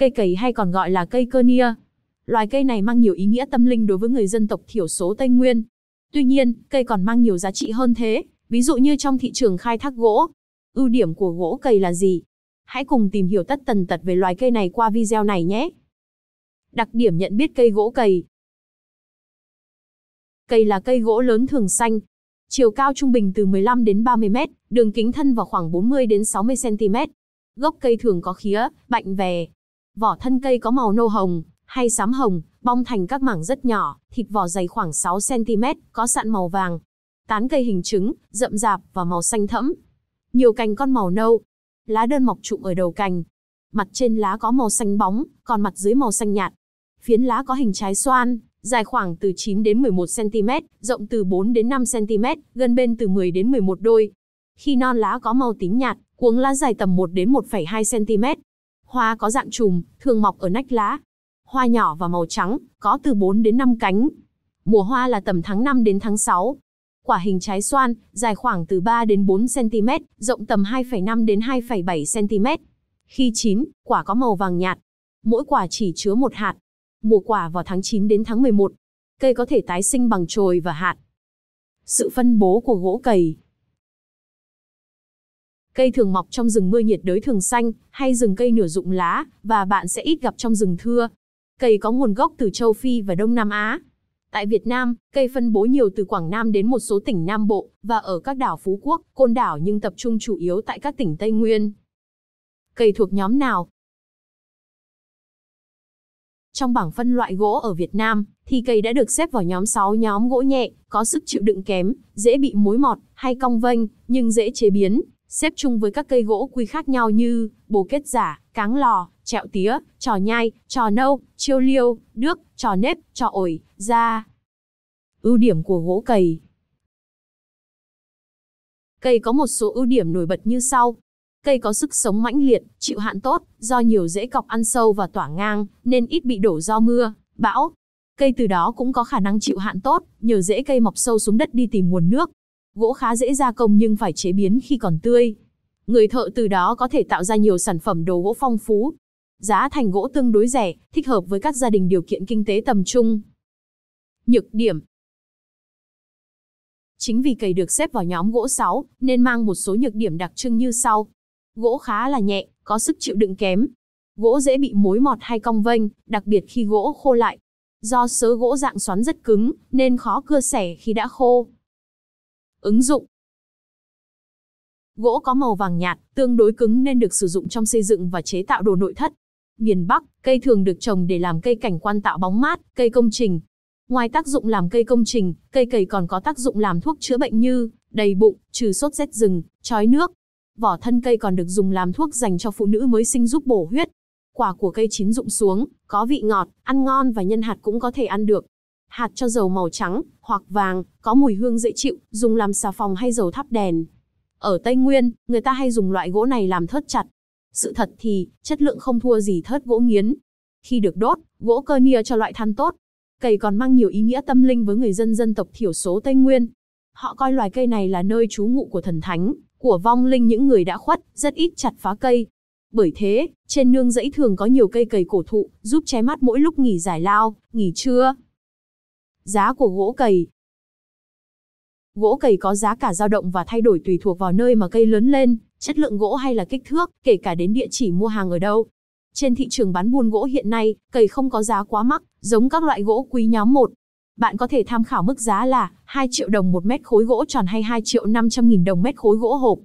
Cây cầy hay còn gọi là cây cơ nia. Loài cây này mang nhiều ý nghĩa tâm linh đối với người dân tộc thiểu số Tây Nguyên. Tuy nhiên, cây còn mang nhiều giá trị hơn thế, ví dụ như trong thị trường khai thác gỗ. Ưu điểm của gỗ cầy là gì? Hãy cùng tìm hiểu tất tần tật về loài cây này qua video này nhé. Đặc điểm nhận biết cây gỗ cầy. Cây là cây gỗ lớn thường xanh, chiều cao trung bình từ 15 đến 30 mét đường kính thân vào khoảng 40 đến 60 cm. Gốc cây thường có khía, bạnh về Vỏ thân cây có màu nâu hồng hay sám hồng, bong thành các mảng rất nhỏ, thịt vỏ dày khoảng 6 cm, có sạn màu vàng. Tán cây hình trứng, rậm rạp và màu xanh thẫm. Nhiều cành con màu nâu. Lá đơn mọc trụm ở đầu cành. Mặt trên lá có màu xanh bóng, còn mặt dưới màu xanh nhạt. Phiến lá có hình trái xoan, dài khoảng từ 9 đến 11 cm, rộng từ 4 đến 5 cm, gần bên từ 10 đến 11 đôi. Khi non lá có màu tím nhạt, cuống lá dài tầm 1 đến 1,2 cm, Hoa có dạng chùm, thường mọc ở nách lá. Hoa nhỏ và màu trắng, có từ 4 đến 5 cánh. Mùa hoa là tầm tháng 5 đến tháng 6. Quả hình trái xoan, dài khoảng từ 3 đến 4 cm, rộng tầm 2,5 đến 2,7 cm. Khi chín, quả có màu vàng nhạt. Mỗi quả chỉ chứa một hạt. Mùa quả vào tháng 9 đến tháng 11. Cây có thể tái sinh bằng chồi và hạt. Sự phân bố của gỗ cầy Cây thường mọc trong rừng mưa nhiệt đới thường xanh, hay rừng cây nửa rụng lá, và bạn sẽ ít gặp trong rừng thưa. Cây có nguồn gốc từ châu Phi và Đông Nam Á. Tại Việt Nam, cây phân bố nhiều từ Quảng Nam đến một số tỉnh Nam Bộ và ở các đảo Phú Quốc, Côn Đảo nhưng tập trung chủ yếu tại các tỉnh Tây Nguyên. Cây thuộc nhóm nào? Trong bảng phân loại gỗ ở Việt Nam, thì cây đã được xếp vào nhóm 6 nhóm gỗ nhẹ, có sức chịu đựng kém, dễ bị mối mọt hay cong vênh, nhưng dễ chế biến, xếp chung với các cây gỗ quý khác nhau như bồ kết giả, cáng lò, trẹo tía, trò nhai, trò nâu, chiêu liêu, đước, trò nếp, trò ổi, da. Ưu điểm của gỗ cầy Cây có một số ưu điểm nổi bật như sau. Cây có sức sống mãnh liệt, chịu hạn tốt, do nhiều rễ cọc ăn sâu và tỏa ngang, nên ít bị đổ do mưa, bão. Cây từ đó cũng có khả năng chịu hạn tốt, nhờ rễ cây mọc sâu xuống đất đi tìm nguồn nước, Gỗ khá dễ gia công nhưng phải chế biến khi còn tươi. Người thợ từ đó có thể tạo ra nhiều sản phẩm đồ gỗ phong phú. Giá thành gỗ tương đối rẻ, thích hợp với các gia đình điều kiện kinh tế tầm trung. Nhược điểm Chính vì cầy được xếp vào nhóm gỗ 6, nên mang một số nhược điểm đặc trưng như sau. Gỗ khá là nhẹ, có sức chịu đựng kém. Gỗ dễ bị mối mọt hay cong vênh, đặc biệt khi gỗ khô lại. Do sớ gỗ dạng xoắn rất cứng, nên khó cưa sẻ khi đã khô. Ứng dụng Gỗ có màu vàng nhạt, tương đối cứng nên được sử dụng trong xây dựng và chế tạo đồ nội thất. Miền Bắc, cây thường được trồng để làm cây cảnh quan tạo bóng mát, cây công trình. Ngoài tác dụng làm cây công trình, cây cầy còn có tác dụng làm thuốc chữa bệnh như đầy bụng, trừ sốt rét rừng, trói nước. Vỏ thân cây còn được dùng làm thuốc dành cho phụ nữ mới sinh giúp bổ huyết. Quả của cây chín rụng xuống, có vị ngọt, ăn ngon và nhân hạt cũng có thể ăn được hạt cho dầu màu trắng hoặc vàng, có mùi hương dễ chịu, dùng làm xà phòng hay dầu thắp đèn. Ở Tây Nguyên, người ta hay dùng loại gỗ này làm thớt chặt. Sự thật thì, chất lượng không thua gì thớt gỗ nghiến. Khi được đốt, gỗ cơ nia cho loại than tốt. Cây còn mang nhiều ý nghĩa tâm linh với người dân dân tộc thiểu số Tây Nguyên. Họ coi loài cây này là nơi trú ngụ của thần thánh, của vong linh những người đã khuất, rất ít chặt phá cây. Bởi thế, trên nương dãy thường có nhiều cây cầy cổ thụ, giúp che mắt mỗi lúc nghỉ giải lao, nghỉ trưa, Giá của gỗ cầy Gỗ cầy có giá cả dao động và thay đổi tùy thuộc vào nơi mà cây lớn lên, chất lượng gỗ hay là kích thước, kể cả đến địa chỉ mua hàng ở đâu. Trên thị trường bán buôn gỗ hiện nay, cầy không có giá quá mắc, giống các loại gỗ quý nhóm 1. Bạn có thể tham khảo mức giá là 2 triệu đồng một mét khối gỗ tròn hay 2 triệu 500 nghìn đồng mét khối gỗ hộp.